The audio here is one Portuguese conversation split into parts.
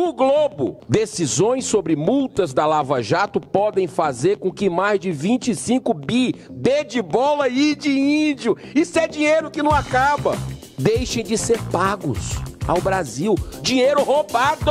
O Globo. Decisões sobre multas da Lava Jato podem fazer com que mais de 25 bi dê de bola e de índio. Isso é dinheiro que não acaba. Deixem de ser pagos ao Brasil. Dinheiro roubado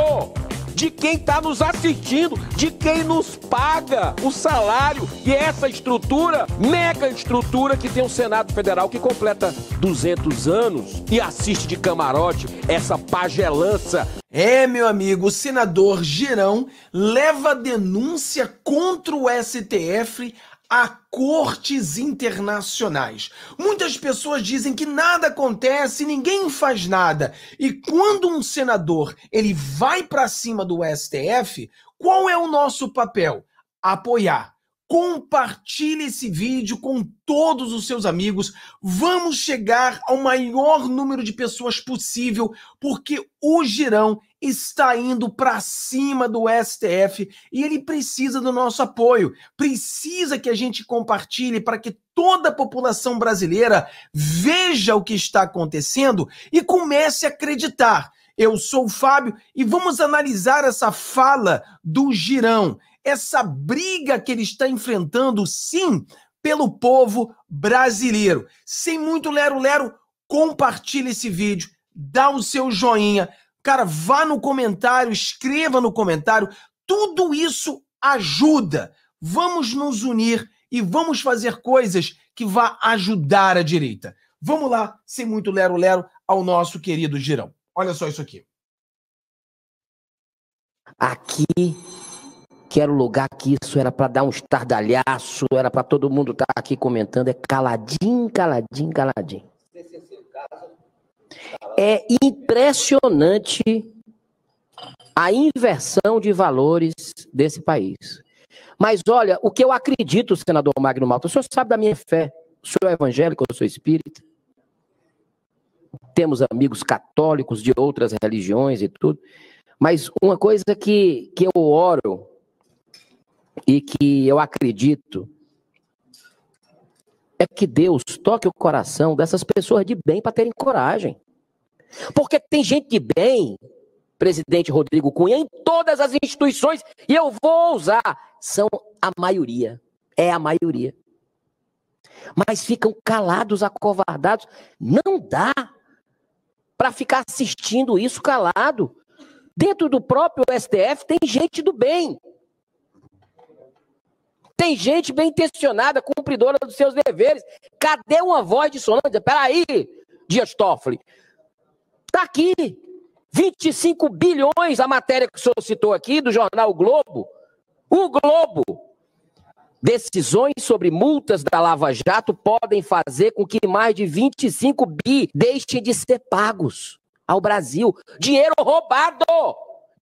de quem está nos assistindo, de quem nos paga o salário e essa estrutura, mega estrutura que tem o Senado Federal que completa 200 anos e assiste de camarote essa pagelança. É, meu amigo, o senador Girão leva denúncia contra o STF a cortes internacionais. Muitas pessoas dizem que nada acontece, ninguém faz nada. E quando um senador ele vai para cima do STF, qual é o nosso papel? Apoiar. Compartilhe esse vídeo com todos os seus amigos. Vamos chegar ao maior número de pessoas possível, porque o Girão está indo para cima do STF e ele precisa do nosso apoio, precisa que a gente compartilhe para que toda a população brasileira veja o que está acontecendo e comece a acreditar. Eu sou o Fábio e vamos analisar essa fala do Girão, essa briga que ele está enfrentando, sim, pelo povo brasileiro. Sem muito lero-lero, compartilhe esse vídeo, dá o seu joinha Cara, vá no comentário, escreva no comentário. Tudo isso ajuda. Vamos nos unir e vamos fazer coisas que vá ajudar a direita. Vamos lá, sem muito lero-lero, ao nosso querido Girão. Olha só isso aqui. Aqui que era o lugar que isso era para dar um estardalhaço, era para todo mundo estar tá aqui comentando, é caladinho, caladinho, caladinho. É impressionante a inversão de valores desse país. Mas olha, o que eu acredito, senador Magno Malta, o senhor sabe da minha fé. O senhor é evangélico, eu sou espírita. Temos amigos católicos de outras religiões e tudo. Mas uma coisa que, que eu oro e que eu acredito é que Deus toque o coração dessas pessoas de bem para terem coragem. Porque tem gente de bem, presidente Rodrigo Cunha, em todas as instituições, e eu vou usar, são a maioria. É a maioria. Mas ficam calados, acovardados. Não dá para ficar assistindo isso calado. Dentro do próprio STF tem gente do bem tem gente bem intencionada, cumpridora dos seus deveres. Cadê uma voz de dissonante? Peraí, Dias Toffoli. Está aqui. 25 bilhões a matéria que o senhor citou aqui do jornal o Globo. O Globo. Decisões sobre multas da Lava Jato podem fazer com que mais de 25 bi deixem de ser pagos ao Brasil. Dinheiro roubado!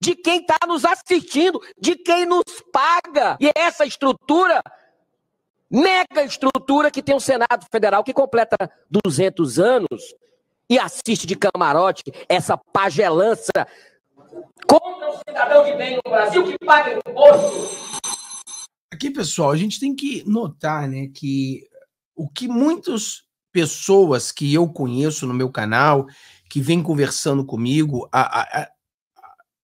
de quem está nos assistindo, de quem nos paga. E é essa estrutura, mega estrutura que tem o Senado Federal, que completa 200 anos e assiste de camarote essa pagelança contra o cidadão de bem no Brasil que paga imposto. Aqui, pessoal, a gente tem que notar né, que o que muitas pessoas que eu conheço no meu canal, que vêm conversando comigo, a, a,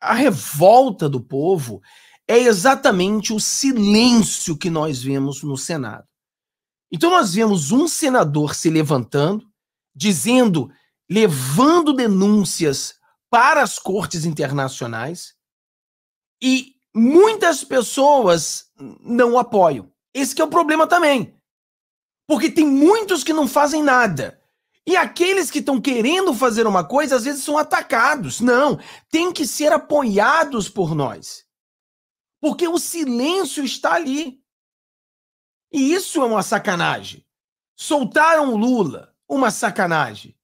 a revolta do povo é exatamente o silêncio que nós vemos no Senado. Então nós vemos um senador se levantando, dizendo, levando denúncias para as cortes internacionais e muitas pessoas não o apoiam. Esse é o problema também. Porque tem muitos que não fazem nada. E aqueles que estão querendo fazer uma coisa, às vezes são atacados. Não, tem que ser apoiados por nós. Porque o silêncio está ali. E isso é uma sacanagem. Soltaram o Lula, uma sacanagem.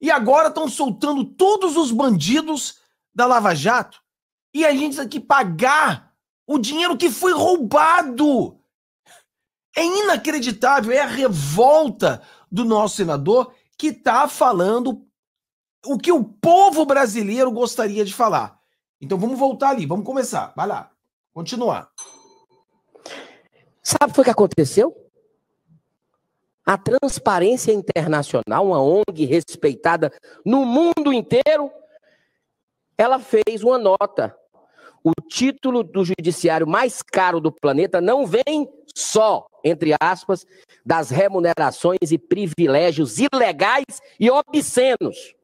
E agora estão soltando todos os bandidos da Lava Jato. E a gente tem que pagar o dinheiro que foi roubado. É inacreditável, é a revolta do nosso senador que está falando o que o povo brasileiro gostaria de falar. Então vamos voltar ali, vamos começar. Vai lá, continuar. Sabe o que aconteceu? A Transparência Internacional, uma ONG respeitada no mundo inteiro, ela fez uma nota. O título do judiciário mais caro do planeta não vem só entre aspas, das remunerações e privilégios ilegais e obscenos.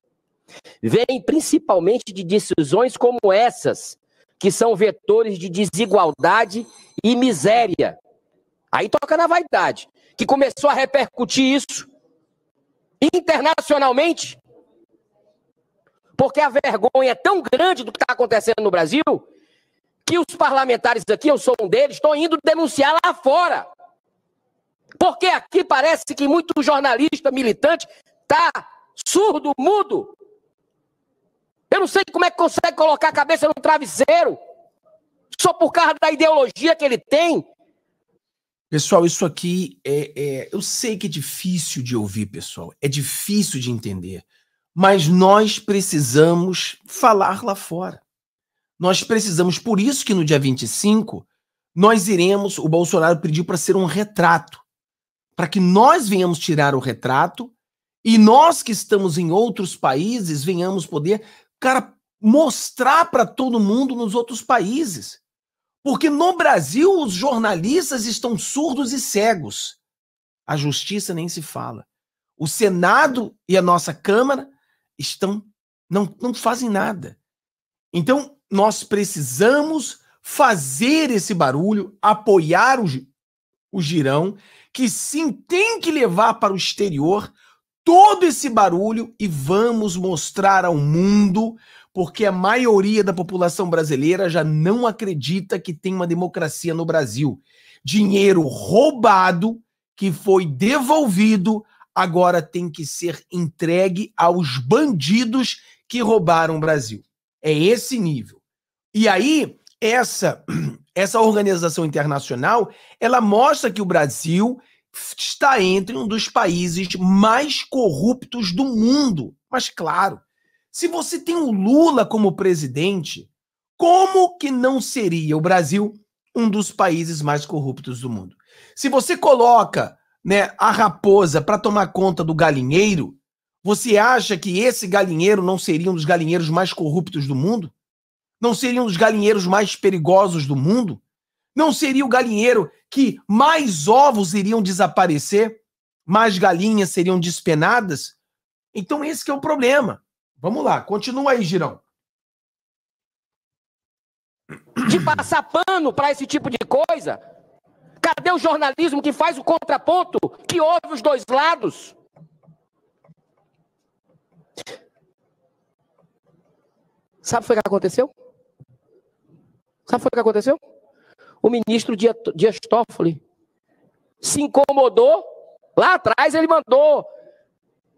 Vêm principalmente de decisões como essas, que são vetores de desigualdade e miséria. Aí toca na vaidade, que começou a repercutir isso internacionalmente. Porque a vergonha é tão grande do que está acontecendo no Brasil que os parlamentares aqui, eu sou um deles, estão indo denunciar lá fora. Porque aqui parece que muito jornalista militante tá surdo, mudo. Eu não sei como é que consegue colocar a cabeça no travesseiro só por causa da ideologia que ele tem. Pessoal, isso aqui é, é, eu sei que é difícil de ouvir, pessoal, é difícil de entender, mas nós precisamos falar lá fora. Nós precisamos, por isso que no dia 25 nós iremos, o Bolsonaro pediu para ser um retrato para que nós venhamos tirar o retrato e nós que estamos em outros países venhamos poder, cara, mostrar para todo mundo nos outros países. Porque no Brasil os jornalistas estão surdos e cegos. A justiça nem se fala. O Senado e a nossa Câmara estão não, não fazem nada. Então, nós precisamos fazer esse barulho, apoiar o, o girão, que sim tem que levar para o exterior todo esse barulho e vamos mostrar ao mundo, porque a maioria da população brasileira já não acredita que tem uma democracia no Brasil. Dinheiro roubado que foi devolvido agora tem que ser entregue aos bandidos que roubaram o Brasil. É esse nível. E aí, essa essa organização internacional, ela mostra que o Brasil está entre um dos países mais corruptos do mundo. Mas claro, se você tem o Lula como presidente, como que não seria o Brasil um dos países mais corruptos do mundo? Se você coloca, né, a raposa para tomar conta do galinheiro, você acha que esse galinheiro não seria um dos galinheiros mais corruptos do mundo? Não seria um dos galinheiros mais perigosos do mundo? Não seria o galinheiro que mais ovos iriam desaparecer? Mais galinhas seriam despenadas? Então esse é o problema. Vamos lá, continua aí, Girão. De passar pano para esse tipo de coisa? Cadê o jornalismo que faz o contraponto, que ouve os dois lados? Sabe o que aconteceu? Sabe o que aconteceu? O ministro Dias Toffoli se incomodou. Lá atrás ele mandou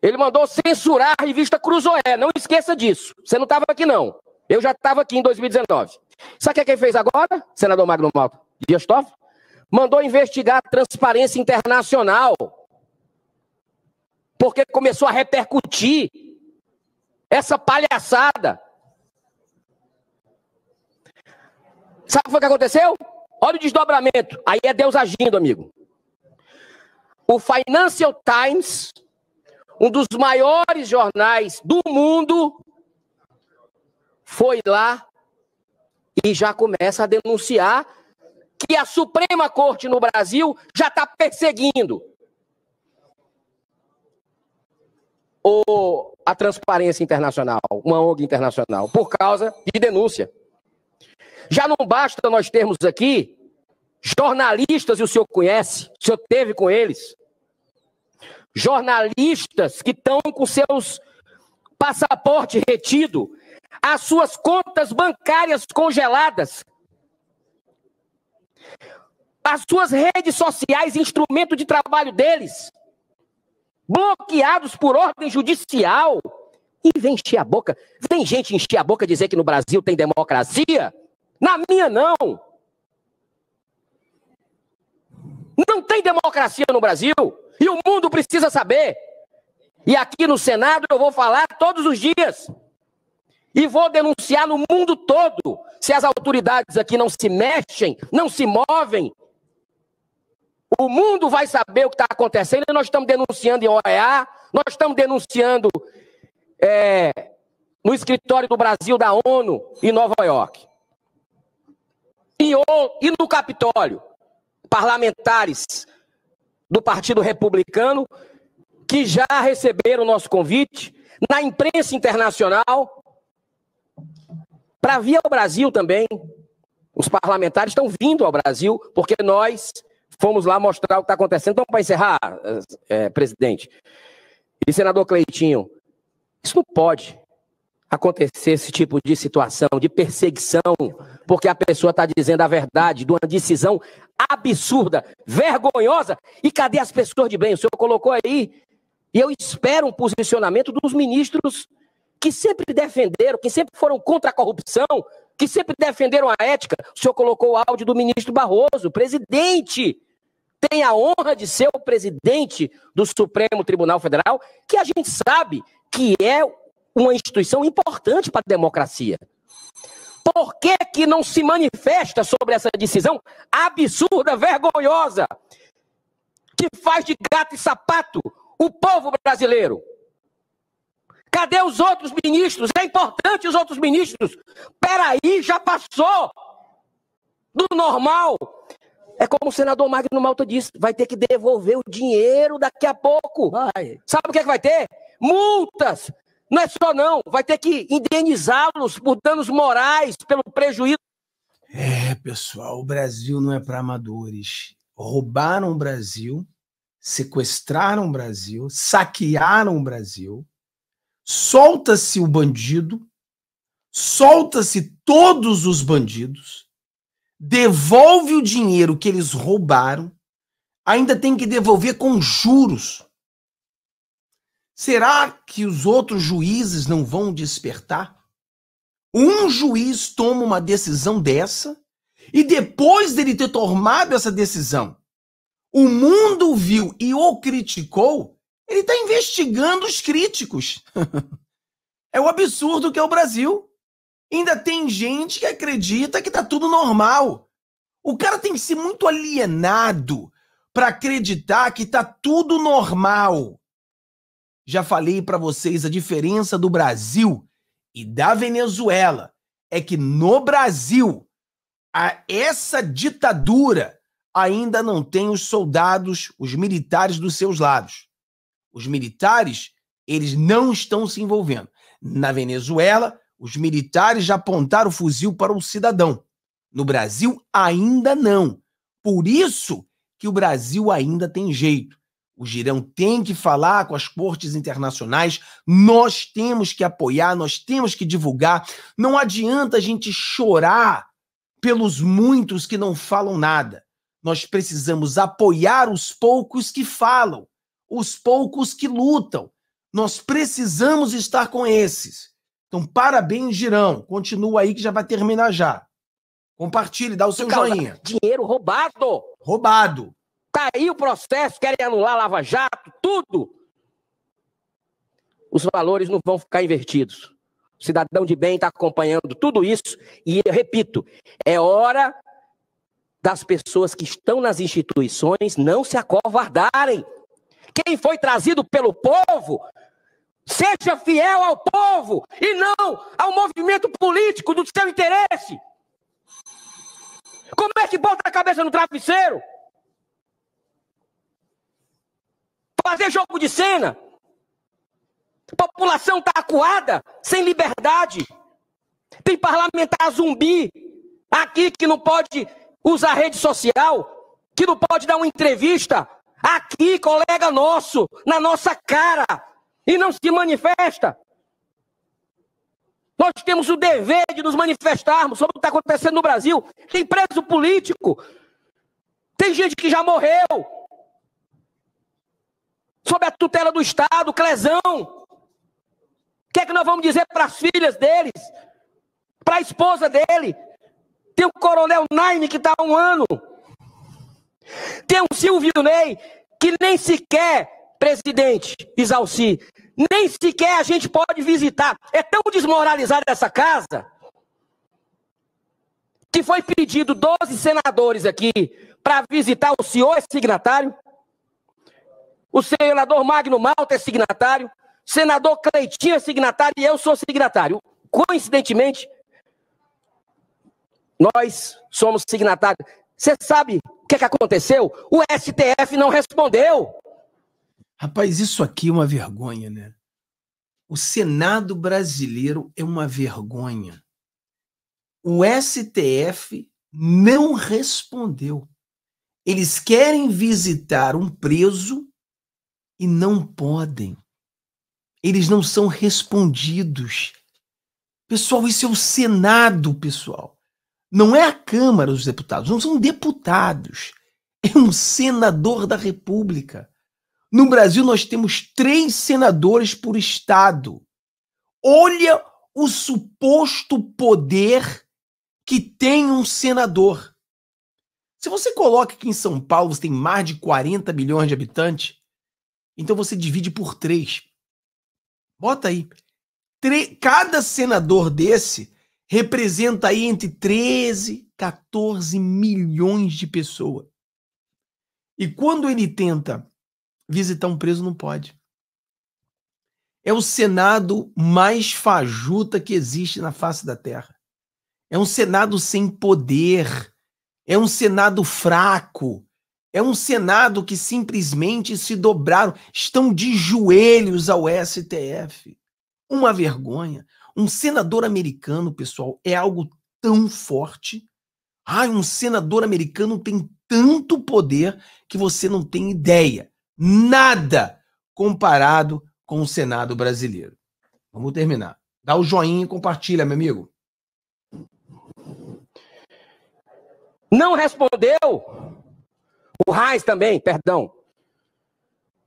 ele mandou censurar a revista Cruzoé. Não esqueça disso. Você não estava aqui, não. Eu já estava aqui em 2019. Sabe quem é fez agora? Senador Magno Malta Dias Toffoli? Mandou investigar a transparência internacional. Porque começou a repercutir essa palhaçada. Sabe o que aconteceu? Olha o desdobramento. Aí é Deus agindo, amigo. O Financial Times, um dos maiores jornais do mundo, foi lá e já começa a denunciar que a Suprema Corte no Brasil já está perseguindo o, a Transparência Internacional, uma ONG internacional, por causa de denúncia. Já não basta nós termos aqui jornalistas, e o senhor conhece, o senhor teve com eles, jornalistas que estão com seus passaporte retido, as suas contas bancárias congeladas, as suas redes sociais, instrumento de trabalho deles, bloqueados por ordem judicial. E vem encher a boca. Tem gente encher a boca dizer que no Brasil tem democracia? Na minha, não. Não tem democracia no Brasil. E o mundo precisa saber. E aqui no Senado eu vou falar todos os dias. E vou denunciar no mundo todo. Se as autoridades aqui não se mexem, não se movem, o mundo vai saber o que está acontecendo. E nós estamos denunciando em OEA, nós estamos denunciando é, no escritório do Brasil da ONU em Nova York e no Capitólio, parlamentares do Partido Republicano que já receberam o nosso convite na imprensa internacional para vir ao Brasil também. Os parlamentares estão vindo ao Brasil porque nós fomos lá mostrar o que está acontecendo. Então, para encerrar, é, presidente e senador Cleitinho, isso não pode acontecer esse tipo de situação de perseguição porque a pessoa está dizendo a verdade de uma decisão absurda, vergonhosa. E cadê as pessoas de bem? O senhor colocou aí. E eu espero um posicionamento dos ministros que sempre defenderam, que sempre foram contra a corrupção, que sempre defenderam a ética. O senhor colocou o áudio do ministro Barroso, presidente. Tem a honra de ser o presidente do Supremo Tribunal Federal, que a gente sabe que é uma instituição importante para a democracia. Por que, que não se manifesta sobre essa decisão absurda, vergonhosa, que faz de gato e sapato o povo brasileiro? Cadê os outros ministros? É importante os outros ministros. Peraí, já passou do normal. É como o senador Magno Malta disse: vai ter que devolver o dinheiro daqui a pouco. Vai. Sabe o que, é que vai ter? Multas não é só não, vai ter que indenizá-los por danos morais, pelo prejuízo. É, pessoal, o Brasil não é para amadores. Roubaram o Brasil, sequestraram o Brasil, saquearam o Brasil, solta-se o bandido, solta-se todos os bandidos, devolve o dinheiro que eles roubaram, ainda tem que devolver com juros. Será que os outros juízes não vão despertar? Um juiz toma uma decisão dessa e depois dele ter tomado essa decisão, o mundo viu e o criticou, ele está investigando os críticos. é o absurdo que é o Brasil. Ainda tem gente que acredita que está tudo normal. O cara tem que ser muito alienado para acreditar que está tudo normal. Já falei para vocês a diferença do Brasil e da Venezuela é que no Brasil a essa ditadura ainda não tem os soldados, os militares dos seus lados. Os militares, eles não estão se envolvendo. Na Venezuela, os militares já apontaram o fuzil para o cidadão. No Brasil, ainda não. Por isso que o Brasil ainda tem jeito. O Girão tem que falar com as cortes internacionais, nós temos que apoiar, nós temos que divulgar. Não adianta a gente chorar pelos muitos que não falam nada. Nós precisamos apoiar os poucos que falam, os poucos que lutam. Nós precisamos estar com esses. Então, parabéns, Girão. Continua aí que já vai terminar já. Compartilhe, dá o seu joinha. Dinheiro roubado! Roubado. Está aí o processo, querem anular Lava Jato, tudo. Os valores não vão ficar invertidos. O cidadão de bem está acompanhando tudo isso. E, repito, é hora das pessoas que estão nas instituições não se acovardarem. Quem foi trazido pelo povo, seja fiel ao povo e não ao movimento político do seu interesse. Como é que bota a cabeça no travesseiro? fazer jogo de cena. A população está acuada, sem liberdade. Tem parlamentar zumbi aqui que não pode usar rede social, que não pode dar uma entrevista. Aqui, colega nosso, na nossa cara, e não se manifesta. Nós temos o dever de nos manifestarmos sobre o que está acontecendo no Brasil. Tem preso político, tem gente que já morreu, sob a tutela do Estado, Clezão. O que é que nós vamos dizer para as filhas deles? Para a esposa dele? Tem o coronel Naime que está há um ano. Tem o Silvio Ney, que nem sequer, presidente Isalci, nem sequer a gente pode visitar. É tão desmoralizada essa casa que foi pedido 12 senadores aqui para visitar o senhor signatário. O senador Magno Malta é signatário, senador Cleitinho é signatário e eu sou signatário. Coincidentemente, nós somos signatários. Você sabe o que, é que aconteceu? O STF não respondeu. Rapaz, isso aqui é uma vergonha, né? O Senado brasileiro é uma vergonha. O STF não respondeu. Eles querem visitar um preso e não podem. Eles não são respondidos. Pessoal, isso é o Senado, pessoal. Não é a Câmara os deputados, não são deputados. É um senador da República. No Brasil, nós temos três senadores por Estado. Olha o suposto poder que tem um senador. Se você coloca que em São Paulo você tem mais de 40 milhões de habitantes, então você divide por três. Bota aí. Tre Cada senador desse representa aí entre 13, 14 milhões de pessoas. E quando ele tenta visitar um preso, não pode. É o Senado mais fajuta que existe na face da Terra. É um Senado sem poder. É um Senado fraco. É um Senado que simplesmente se dobraram, estão de joelhos ao STF. Uma vergonha. Um senador americano, pessoal, é algo tão forte. Ai, um senador americano tem tanto poder que você não tem ideia. Nada comparado com o Senado brasileiro. Vamos terminar. Dá o joinha e compartilha, meu amigo. Não respondeu? O Reis também, perdão.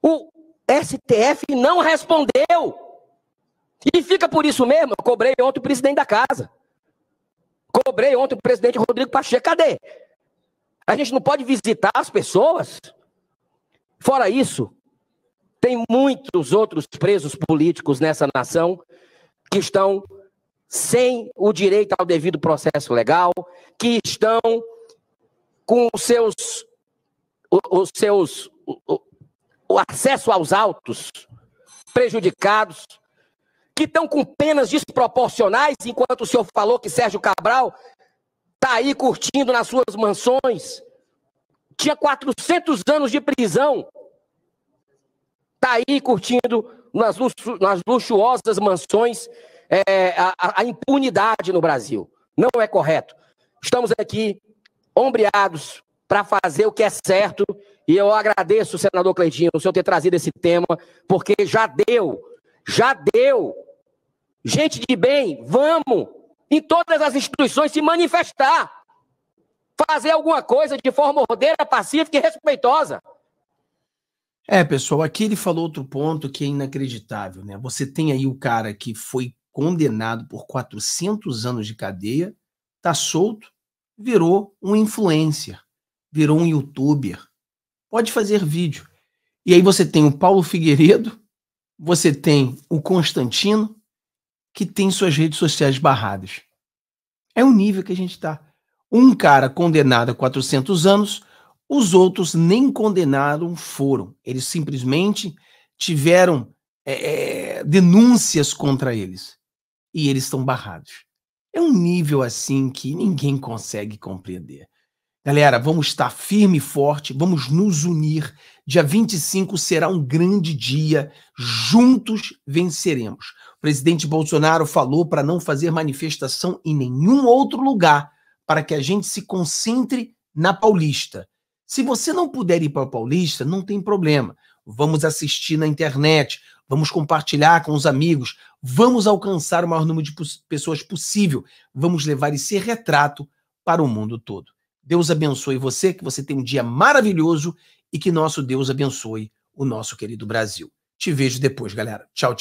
O STF não respondeu. E fica por isso mesmo. Eu cobrei ontem o presidente da casa. Cobrei ontem o presidente Rodrigo Pacheco. Cadê? A gente não pode visitar as pessoas? Fora isso, tem muitos outros presos políticos nessa nação que estão sem o direito ao devido processo legal, que estão com seus os seus o, o acesso aos autos prejudicados, que estão com penas desproporcionais, enquanto o senhor falou que Sérgio Cabral está aí curtindo nas suas mansões, tinha 400 anos de prisão, está aí curtindo nas, luxu, nas luxuosas mansões é, a, a impunidade no Brasil. Não é correto. Estamos aqui ombreados para fazer o que é certo. E eu agradeço, senador Cleitinho, o senhor ter trazido esse tema, porque já deu, já deu. Gente de bem, vamos em todas as instituições se manifestar, fazer alguma coisa de forma ordeira, pacífica e respeitosa. É, pessoal, aqui ele falou outro ponto que é inacreditável, né? Você tem aí o cara que foi condenado por 400 anos de cadeia, tá solto, virou um influencer virou um youtuber. Pode fazer vídeo. E aí você tem o Paulo Figueiredo, você tem o Constantino, que tem suas redes sociais barradas. É o nível que a gente está. Um cara condenado a 400 anos, os outros nem condenaram foram. Eles simplesmente tiveram é, é, denúncias contra eles. E eles estão barrados. É um nível assim que ninguém consegue compreender. Galera, vamos estar firme e forte, vamos nos unir. Dia 25 será um grande dia, juntos venceremos. O presidente Bolsonaro falou para não fazer manifestação em nenhum outro lugar, para que a gente se concentre na Paulista. Se você não puder ir para a Paulista, não tem problema. Vamos assistir na internet, vamos compartilhar com os amigos, vamos alcançar o maior número de pessoas possível, vamos levar esse retrato para o mundo todo. Deus abençoe você, que você tenha um dia maravilhoso e que nosso Deus abençoe o nosso querido Brasil. Te vejo depois, galera. Tchau, tchau.